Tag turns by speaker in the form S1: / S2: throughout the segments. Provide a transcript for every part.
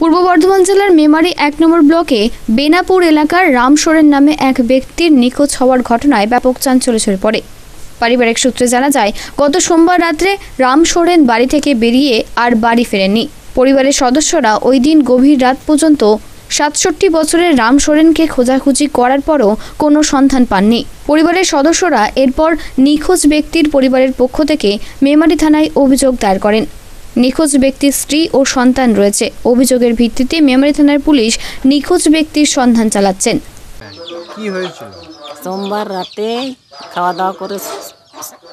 S1: পূর্ব বর্ধমান জেলার মেমারি এক নম্বর ব্লকে বেনাপুর এলাকার রামসরের নামে এক ব্যক্তির নিখোঁজ হওয়ার ঘটনায় ব্যাপক চাঞ্চল্য ছড়ে পড়ে পারিবারিক সূত্রে জানা যায় গত সোমবার রাত্রে রাম সোরেন বাড়ি থেকে বেরিয়ে আর বাড়ি ফেরেননি পরিবারের সদস্যরা ওই দিন গভীর রাত পর্যন্ত সাতষট্টি বছরের রাম সোরেনকে খোঁজাখুঁজি করার পরও কোনো সন্ধান পাননি পরিবারের সদস্যরা এরপর নিখোঁজ ব্যক্তির পরিবারের পক্ষ থেকে মেমারি থানায় অভিযোগ দায়ের করেন নিখোঁজ ব্যক্তির স্ত্রী ও সন্তান রয়েছে অভিযোগের ভিত্তিতে মেমারি থানার পুলিশ নিখোঁজ ব্যক্তির সন্ধান চালাচ্ছেন
S2: কি হয়েছিল
S3: সোমবার রাতে খাওয়া দাওয়া করে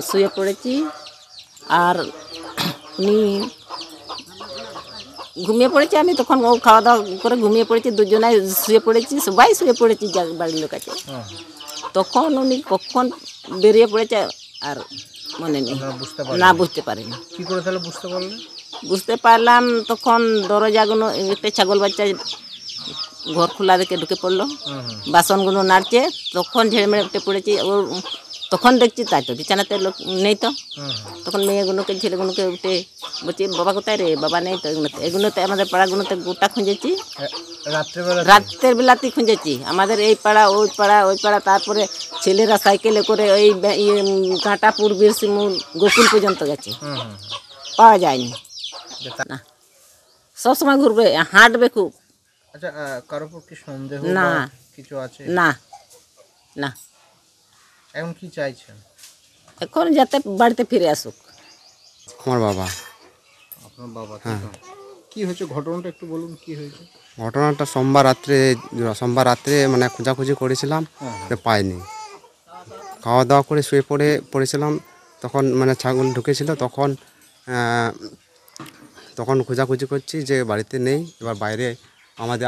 S3: শুয়ে পড়েছি আর উনি ঘুমিয়ে পড়েছি আমি তখন ও খাওয়া দাওয়া করে ঘুমিয়ে পড়েছি দুজনে শুয়ে পড়েছি সবাই শুয়ে পড়েছি বাড়ির লোক আছে হ্যাঁ। তখন উনি কখন বেরিয়ে পড়েছে আর মনে নেই না বুঝতে পারিনি কি করে তাহলে বুঝতে পারলেন বুঝতে পারলাম তখন দরজাগুলো একটা ছাগল বাচ্চা ঘর খোলা রেখে ঢুকে পড়লো বাসনগুলো নাড়ছে তখন ঝেড়ে মেড়ে পড়েছি ওর তখন দেখছি তাই তো বিছানাতে লোক নেই তো তখন মেয়েগুলোকে ছেলেগুলোকে উঠে বলছি বাবা কোথায় রে বাবা নেই তো এগুলোতে এগুলোতে আমাদের পাড়াগুলোতে গোটা খুঁজেছি রাত্রের বেলাতেই খুঁজেছি আমাদের এই পাড়া ওই পাড়া ওই পাড়া তারপরে ছেলেরা সাইকেলে করে ওই কাঁটাপুর ইয়ে, বীরসিমুর গোকুল পর্যন্ত গেছে পাওয়া যায়নি না সবসময় ঘুরবে
S2: হাঁটবে খুব আচ্ছা না কিছু আছে না না এখন কি চাইছেন
S3: এখন যাতে বাড়িতে ফিরে আসুক
S2: আমার বাবা আপনার বাবা কি হ্যাঁ। কি হয়েছে ঘটনাটা একটু বলুন কি হয়েছে ঘটনাটা সোমবার রাত্রে সোমবার রাত্রে মানে খোঁজাখুঁজি করেছিলাম হ্যাঁ, হ্যাঁ। পাইনি খাওয়া দাওয়া করে শুয়ে পড়ে পড়েছিলাম তখন মানে ছাগল ঢুকেছিল তখন তখন খোঁজাখুঁজি করছি যে বাড়িতে নেই এবার বাইরে আমাদের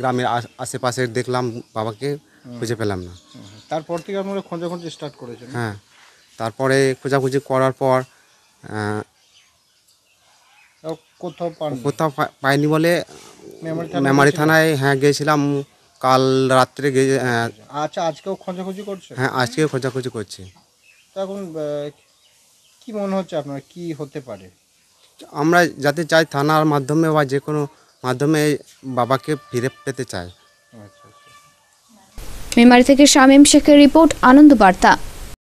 S2: গ্রামের আশেপাশে দেখলাম বাবাকে খুঁজে পেলাম না তারপর থেকে আপনারা খোঁজাখুঁজি স্টার্ট করেছেন হ্যাঁ তারপরে খোঁজাখুঁজি করার পর কোথাও কোথাও পাইনি বলে মেমারি থানায় হ্যাঁ গিয়েছিলাম কাল রাত্রে গিয়ে হ্যাঁ। আচ্ছা আজকেও খোঁজাখুঁজি করছে হ্যাঁ আজকেও খোঁজাখুঁজি করছে এখন কি মনে হচ্ছে
S1: আপনার কি হতে পারে
S2: আমরা যাতে চাই থানার মাধ্যমে বা যে কোনো মাধ্যমে বাবাকে ফিরে পেতে চাই
S1: মেমারি থেকে শামীম শেখের রিপোর্ট আনন্দ বার্তা